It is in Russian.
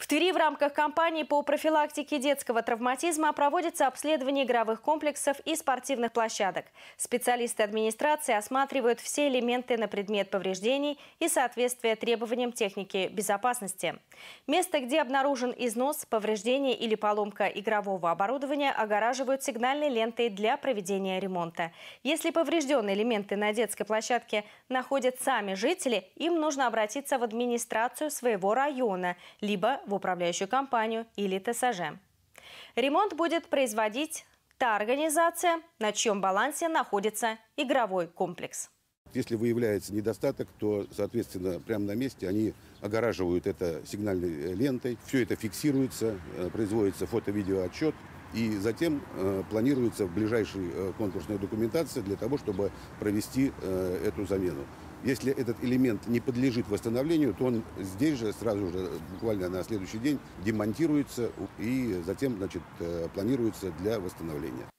В Твери в рамках кампании по профилактике детского травматизма проводится обследование игровых комплексов и спортивных площадок. Специалисты администрации осматривают все элементы на предмет повреждений и соответствия требованиям техники безопасности. Место, где обнаружен износ, повреждение или поломка игрового оборудования, огораживают сигнальной лентой для проведения ремонта. Если поврежденные элементы на детской площадке находят сами жители, им нужно обратиться в администрацию своего района, либо в управляющую компанию или ТСЖ. Ремонт будет производить та организация, на чьем балансе находится игровой комплекс. Если выявляется недостаток, то, соответственно, прямо на месте они огораживают это сигнальной э, лентой. Все это фиксируется, э, производится фото-видеоотчет. И затем э, планируется в ближайшей э, конкурсной документации для того, чтобы провести э, эту замену. Если этот элемент не подлежит восстановлению, то он здесь же, сразу же, буквально на следующий день, демонтируется и затем значит, э, планируется для восстановления.